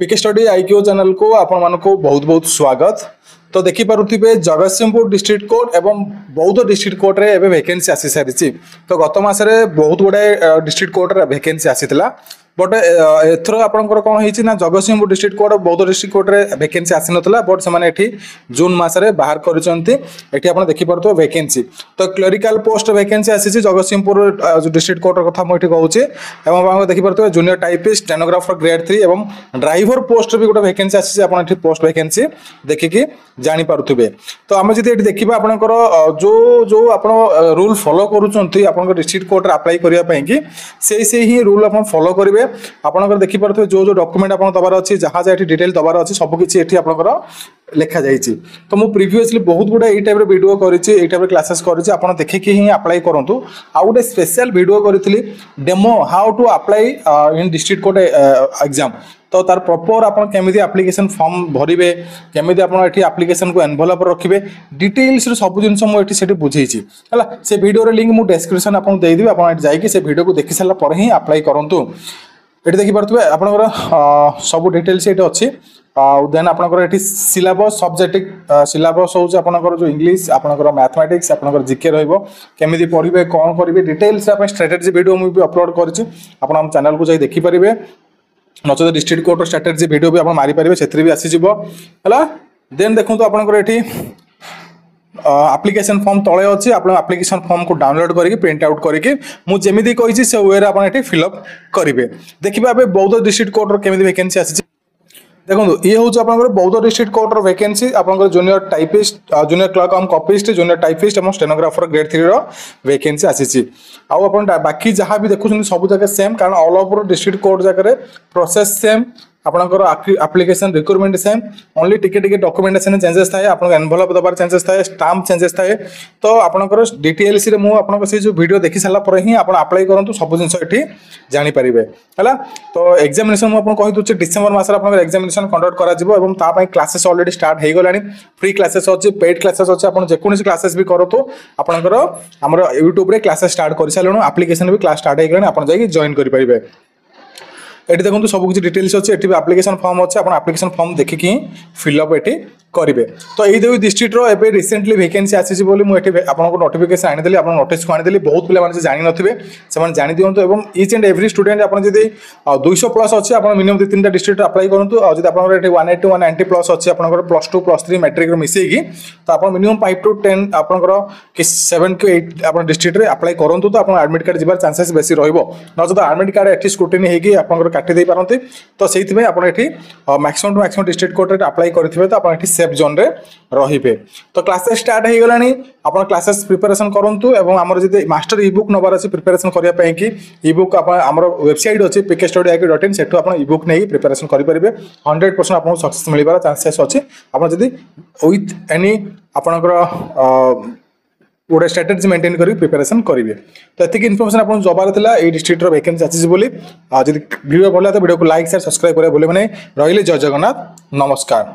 PK study IQ ଚ୍ୟାନେଲକୁ ଆପଣମାନଙ୍କୁ ବହୁତ ବହୁତ ସ୍ୱାଗତ ତ ଦେଖିପାରୁଥିବେ ଜଗତସିଂହପୁର ଡିଷ୍ଟ୍ରିକ୍ଟ କୋର୍ଟ ଏବଂ ବୌଦ୍ଧ ଡିଷ୍ଟ୍ରିକ୍ଟ କୋର୍ଟରେ ଏବେ ଭେକେନ୍ସି ଆସିସାରିଛି ତ ଗତ ମାସରେ ବହୁତ ଗୁଡ଼ାଏ ଡିଷ୍ଟ୍ରିକ୍ଟ କୋର୍ଟରେ ଭେକେନ୍ସି ଆସିଥିଲା ବଟ୍ ଏଥର ଆପଣଙ୍କର କ'ଣ ହେଇଛି ନା Jagatsinghpur district court Boudh district କୋର୍ଟରେ ଭେକେନ୍ସି ଆସିନଥିଲା ବଟ୍ ସେମାନେ ଏଠି ଜୁନ୍ ମାସରେ ବାହାର କରିଛନ୍ତି ଏଠି ଆପଣ ଦେଖିପାରୁଥିବେ ଭେକେନ୍ସି ତ କ୍ଲରିକାଲ ପୋଷ୍ଟ ଭେକେନ୍ସି ଆସିଛି ଜଗତସିଂହପୁର ଡିଷ୍ଟ୍ରିକ୍ଟ କୋର୍ଟର କଥା ମୁଁ ଏଠି କହୁଛି ଏବଂ ଆପଣ ଦେଖିପାରୁଥିବେ junior typist stenographer grade three ଏବଂ ଡ୍ରାଇଭର ପୋଷ୍ଟରେ ବି ଗୋଟେ ଭେକେନ୍ସି ଆସିଛି ଆପଣ ଏଠି ପୋଷ୍ଟ ଭେକେନ୍ସି ଦେଖିକି ଜାଣିପାରୁଥିବେ ତ ଆମେ ଯଦି ଏଠି ଦେଖିବା ଆପଣଙ୍କର ଯେଉଁ ଯେଉଁ ଆପଣ ରୁଲ୍ ଫଲୋ କରୁଛନ୍ତି ଆପଣଙ୍କ ଡିଷ୍ଟ୍ରିକ୍ଟ କୋର୍ଟରେ ଆପ୍ଲାଏ କରିବା ପାଇଁକି ସେଇ ସେଇ ହିଁ ରୁଲ୍ ଆପଣ ଫଲୋ କରିବେ আপনার দেখিপারে যে যে ডকুমেন্ট আপনার দেবার অছি যা যা এটি ডিটেল দেবার অছি সবকিছি এটি আপনার লেখা যাইছি তো মু প্রিভিয়াসলি বহুত গুড়া এই টাইপের ভিডিও করেছি এই টাইপের ক্লাসেস করেছি আপনার দেখিকি হি আপ্লাই করতু আউ গোটে স্পেশাল ভিডিও করেছিলি demo how to apply in district court exam তো তার প্রপর আপনার কেমিতি আপ্লিকেসন ফর্ম ভরবে কেমিতি আপনার এটি আপ্লিকেসন কু এনভলপ রাখবে ডিটেলস সবু জিনিস মু এটি সেটি বুঝাইছি হল সে ভিডিওর লিঙ্ক মু ডেসক্রিপশন আপনার দিয়ে দেবি আপনার যাই সে ভিডিওকে দেখি সারা পরে হি আপ্লাই করতু এটি দেখিপারে আপনার সব ডিটেলস এটি অছি দেন আপনার এটি সিলাবস সবজেক্ট সিলাবস হচ্ছে আপনার যে ইংলিশ আপনার ম্যাথমেটিক্স আপনার জিকে রহব কমি পড়বে কম করবে details strategy video movie upload করছি আপনার আমার চ্যানেল যাই দেখিপারে নচে ডিস্ট্রিক্ট কোর্টর স্ট্রাটেজি ভিডিও আপনার মারিপারে সেটি আসিযোগ হল দেন দেখুন আপনার এটি ଆପ୍ଲିକେସନ୍ ଫର୍ମ ତଳେ ଅଛି ଆପଣ ଆପ୍ଲିକେସନ୍ ଫର୍ମକୁ ଡାଉନଲୋଡ୍ କରିକି ପ୍ରିଣ୍ଟ ଆଉଟ୍ କରିକି ମୁଁ ଯେମିତି କହିଛି ସେ ୱେରେ ଆପଣ ଏଠି ଫିଲ୍ଅପ୍ କରିବେ ଦେଖିବା ଏବେ ବୌଦ୍ଧ ଡିଷ୍ଟ୍ରିକ୍ଟ କୋର୍ଟର କେମିତି ଭେକେନ୍ସି ଆସିଛି দেখুন ইয়ে হচ্ছে আপনার বৌদ্ধ ডিস্ট্রিক্ট কোর্টর ভ্যাকেন্সি আপনার জুনিয়র টাইপিস্ট জুনিয়র ক্লর্ক আম কপিস্ট জুনিয়র টাইপিস্ট এবং স্টেনোগ্রাফর গ্রেড থ্রির ভ্যাকেন্সি আসিছি আউ আপনার বাকি যা বি দেখুছেন সবু জায়গা সেম কারণ অল ওভর ডিস্ট্রিক্ট কোর্ট জায়গায় প্রসেস সেম ଆପଣଙ୍କର ଆପ୍ଲିକେସନ୍ ରିକ୍ରୁଟମେଣ୍ଟ ସେମ୍ ଓନ୍ଲି ଟିକେ ଟିକେ ଡକୁମେଣ୍ଟେସନ୍ ଚେଞ୍ଜେସ୍ ଥାଏ ଆପଣଙ୍କ ଏନଭଲପ୍ ଦେବାର ଚେଞ୍ଜେସ୍ ଥାଏ ଷ୍ଟାମ୍ପ ଚେଞ୍ଜେସ୍ ଥାଏ ତ ଆପଣଙ୍କର ଡିଟିଏଲ୍ସିରେ ମୁଁ ଆପଣଙ୍କ ସେ ଯେଉଁ ଭିଡ଼ିଓ ଦେଖି ସାରିଲା ପରେ ହିଁ ଆପଣ ଆପ୍ଲାଏ କରନ୍ତୁ ସବୁ ଜିନିଷ ଏଠି ଜାଣିପାରିବେ ହେଲା ତ ଏକ୍ଜାମିନେସନ୍ ମୁଁ ଆପଣଙ୍କୁ କହିଦେଉଛି ଡିସେମ୍ବର ମାସରେ ଆପଣଙ୍କର ଏକ୍ଜାମିନେସନ୍ କଣ୍ଡକ୍ଟ କରାଯିବ ଏବଂ ତା ପାଇଁ କ୍ଲାସେସ୍ ଅଲରେଡ଼ି ଷ୍ଟାର୍ଟ ହୋଇଗଲାଣି ଫ୍ରି କ୍ଲାସେସ୍ ଅଛି ପେଡ୍ କ୍ଲାସେସ୍ ଅଛି ଆପଣ ଯେକୌଣସି କ୍ଲାସେସ୍ ବି କରନ୍ତୁ ଆପଣଙ୍କର ଆମର ୟୁଟ୍ୟୁବରେ କ୍ଲାସେସ୍ ଷ୍ଟାର୍ଟ କରିସାରିଲୁଣୁ ଆପ୍ଲିକେସନ୍ ବି କ୍ଲାସ୍ ଷ୍ଟାର୍ଟ ହୋଇଗଲାଣି ଆପଣ ଯାଇକି ଜଏନ୍ କରିପାରିବେ এটি দেখুন সবকিছু ডিটেলস অছে এটি আপ্লিকেশন ফর্ম অছে আপনার আপ্লিকেশন ফর্ম দেখিকি ফিল আপ এটি କରିବେ ତ ଏଇ ଦୁଇ ଡିଷ୍ଟ୍ରିକ୍ଟର ଏବେ ରିସେଣ୍ଟଲି ଭେକେନ୍ସି ଆସିଛି ବୋଲି ମୁଁ ଏଠି ଆପଣଙ୍କୁ ନୋଟିଫିକେସନ୍ ଆଣିଦେଲି ଆପଣ ନୋଟିସ୍କୁ ଆଣିଦେଲି ବହୁତ ପିଲାମାନେ ଯେ ଜାଣିନଥିବେ ସେମାନେ ଜାଣିଦିଅନ୍ତୁ ଏବଂ ଇଚ୍ ଆଣ୍ଡ ଏଭ୍ରି ଷ୍ଟୁଡେଣ୍ଟ ଆପଣ ଯଦି ଦୁଇଶହ ପ୍ଲସ୍ ଅଛି ଆପଣ ମିନିମମ୍ ଦୁଇ ତିନିଟା ଡିଷ୍ଟ୍ରିକ୍ଟରେ ଆପ୍ଲାଏ କରନ୍ତୁ ଆଉ ଯଦି ଆପଣଙ୍କର ଏଠି one eighty one ninety plus ଅଛି ଆପଣଙ୍କର ପ୍ଲସ୍ ଟୁ ପ୍ଲସ୍ ଥ୍ରୀ ମାଟ୍ରିକ୍ରେ ମିଶାଇକି ତ ଆପଣ ମିନିମମ୍ ଫାଇଭ୍ ଟୁ ଟେନ୍ ଆପଣଙ୍କର କି ସେଭେନ୍ କି ଏଇଟ୍ ଆପଣ ଡିଷ୍ଟ୍ରିକ୍ଟରେ ଆପ୍ଲାଏ କରନ୍ତୁ ତ ଆପଣ ଆଡ଼ମିଟ୍ କାର୍ଡ଼ ଯିବାର ଚାନ୍ସେସ୍ ବେଶୀ ରହିବ ନଚେତ ଆଡ଼ମିଟ୍ କାର୍ଡ଼ ଏଠି ସ୍କୁଟିନି ହେଇକି ଆପଣଙ୍କର କାଟି ଦେଇପାରନ୍ତି ତ ସେଇଥିପାଇଁ ଆପଣ ଏଠି ମ୍ୟାକ୍ସିମମ୍ ଟୁ ମ୍ୟାକ୍ସିମମ୍ ଡିଷ୍ଟ୍ରିକ୍ଟ କୋର୍ଟରେ ଆପ୍ଲାଏ କରିଥିବେ ତ ଆପଣ ଏଠି ରେପ୍ ଜୋନ୍ରେ ରହିବେ ତ କ୍ଲାସେସ୍ ଷ୍ଟାର୍ଟ ହେଇଗଲାଣି ଆପଣ କ୍ଲାସେସ୍ ପ୍ରିପାରେସନ୍ କରନ୍ତୁ ଏବଂ ଆମର ଯଦି ମାଷ୍ଟର ଇ ବୁକ୍ ନେବାର ଅଛି ପ୍ରିପାରେସନ୍ କରିବା ପାଇଁକି ଇ ବୁକ୍ ଆପଣ ଆମର ୱେବସାଇଟ୍ ଅଛି PK study I dot in ସେଠୁ ଆପଣ ଇ ବୁକ୍ ନେଇକି ପ୍ରିପାରେସନ୍ କରିପାରିବେ ହଣ୍ଡ୍ରେଡ଼ ପରସେଣ୍ଟ ଆପଣଙ୍କୁ ସକ୍ସେସ୍ ମିଳିବାର ଚାନ୍ସେସ୍ ଅଛି ଆପଣ ଯଦି ୱିଥ୍ ଏନି ଆପଣଙ୍କର ଗୋଟେ ଷ୍ଟ୍ରାଟେଜି ମେଣ୍ଟେନ୍ କରିକି ପ୍ରିପାରେସନ୍ କରିବେ ତ ଏତିକି ଇନଫର୍ମେସନ୍ ଆପଣଙ୍କୁ ଜବାର ଥିଲା ଏଇ ଡିଷ୍ଟ୍ରିକ୍ଟର ଭେକେନ୍ସି ଆସିଛି ବୋଲି ଆଉ ଯଦି ଭିଡ଼ିଓ ଭଲ ତ ଭିଡ଼ିଓକୁ ଲାଇକ୍ ସେୟାର ସବସ୍କ୍ରାଇବ୍ କରିବା ଭୁଲିବେ ନାହିଁ ରହିଲି ଜୟ ଜଗନ୍ନାଥ ନମସ୍କାର